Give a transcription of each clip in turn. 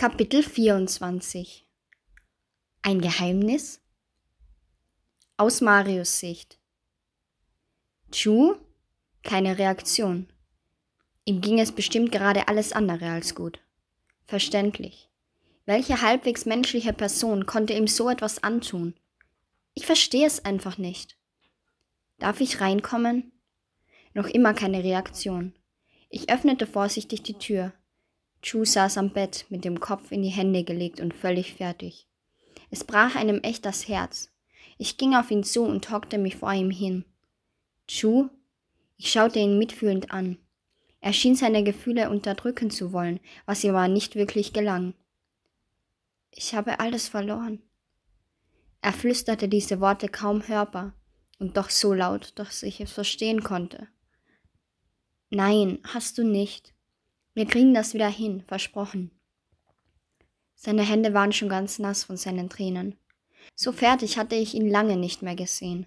Kapitel 24 Ein Geheimnis aus Marius Sicht. Chu? Keine Reaktion. Ihm ging es bestimmt gerade alles andere als gut. Verständlich. Welche halbwegs menschliche Person konnte ihm so etwas antun? Ich verstehe es einfach nicht. Darf ich reinkommen? Noch immer keine Reaktion. Ich öffnete vorsichtig die Tür. Chu saß am Bett, mit dem Kopf in die Hände gelegt und völlig fertig. Es brach einem echt das Herz. Ich ging auf ihn zu und hockte mich vor ihm hin. Chu? Ich schaute ihn mitfühlend an. Er schien seine Gefühle unterdrücken zu wollen, was ihm aber nicht wirklich gelang. Ich habe alles verloren. Er flüsterte diese Worte kaum hörbar und doch so laut, dass ich es verstehen konnte. Nein, hast du nicht. Wir kriegen das wieder hin, versprochen. Seine Hände waren schon ganz nass von seinen Tränen. So fertig hatte ich ihn lange nicht mehr gesehen.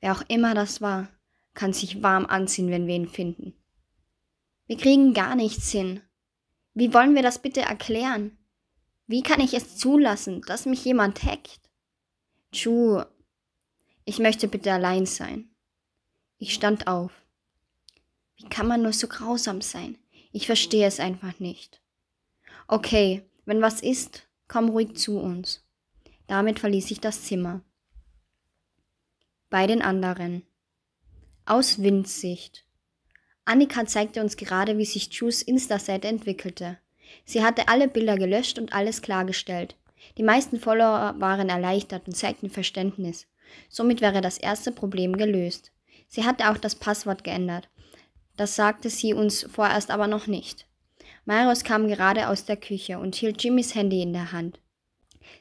Wer auch immer das war, kann sich warm anziehen, wenn wir ihn finden. Wir kriegen gar nichts hin. Wie wollen wir das bitte erklären? Wie kann ich es zulassen, dass mich jemand hackt? Chu, ich möchte bitte allein sein. Ich stand auf. Wie kann man nur so grausam sein? Ich verstehe es einfach nicht. Okay, wenn was ist, komm ruhig zu uns. Damit verließ ich das Zimmer. Bei den anderen. Aus Windsicht. Annika zeigte uns gerade, wie sich Jules Insta-Seite entwickelte. Sie hatte alle Bilder gelöscht und alles klargestellt. Die meisten Follower waren erleichtert und zeigten Verständnis. Somit wäre das erste Problem gelöst. Sie hatte auch das Passwort geändert, das sagte sie uns vorerst aber noch nicht. Marius kam gerade aus der Küche und hielt Jimmys Handy in der Hand.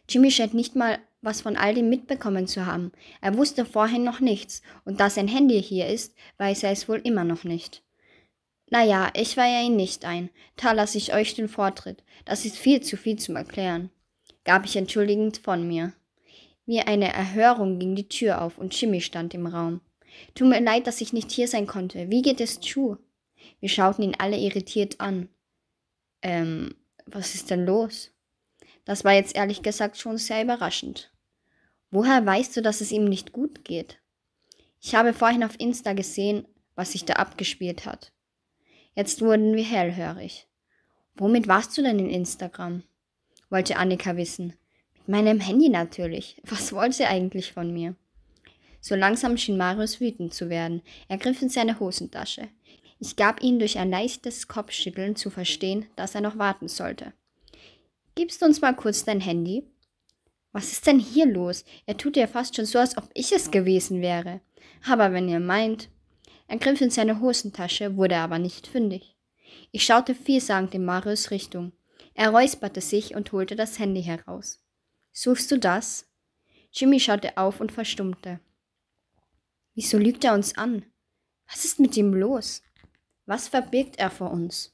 Jimmy scheint nicht mal was von all dem mitbekommen zu haben. Er wusste vorhin noch nichts, und da sein Handy hier ist, weiß er es wohl immer noch nicht. Naja, ich weihe ihn nicht ein. Da lasse ich euch den Vortritt. Das ist viel zu viel zum Erklären. Gab ich entschuldigend von mir. Wie eine Erhörung ging die Tür auf und Jimmy stand im Raum. Tut mir leid, dass ich nicht hier sein konnte. Wie geht es Chu? Wir schauten ihn alle irritiert an. Ähm, was ist denn los? Das war jetzt ehrlich gesagt schon sehr überraschend. Woher weißt du, dass es ihm nicht gut geht? Ich habe vorhin auf Insta gesehen, was sich da abgespielt hat. Jetzt wurden wir hellhörig. Womit warst du denn in Instagram? wollte Annika wissen. Mit meinem Handy natürlich. Was wollte sie eigentlich von mir? So langsam schien Marius wütend zu werden. Er griff in seine Hosentasche. Ich gab ihm durch ein leichtes Kopfschütteln zu verstehen, dass er noch warten sollte. Gibst du uns mal kurz dein Handy? Was ist denn hier los? Er tut ja fast schon so, als ob ich es gewesen wäre. Aber wenn ihr meint. Er griff in seine Hosentasche, wurde aber nicht fündig. Ich schaute vielsagend in Marius Richtung. Er räusperte sich und holte das Handy heraus. Suchst du das? Jimmy schaute auf und verstummte. Wieso lügt er uns an? Was ist mit ihm los? Was verbirgt er vor uns?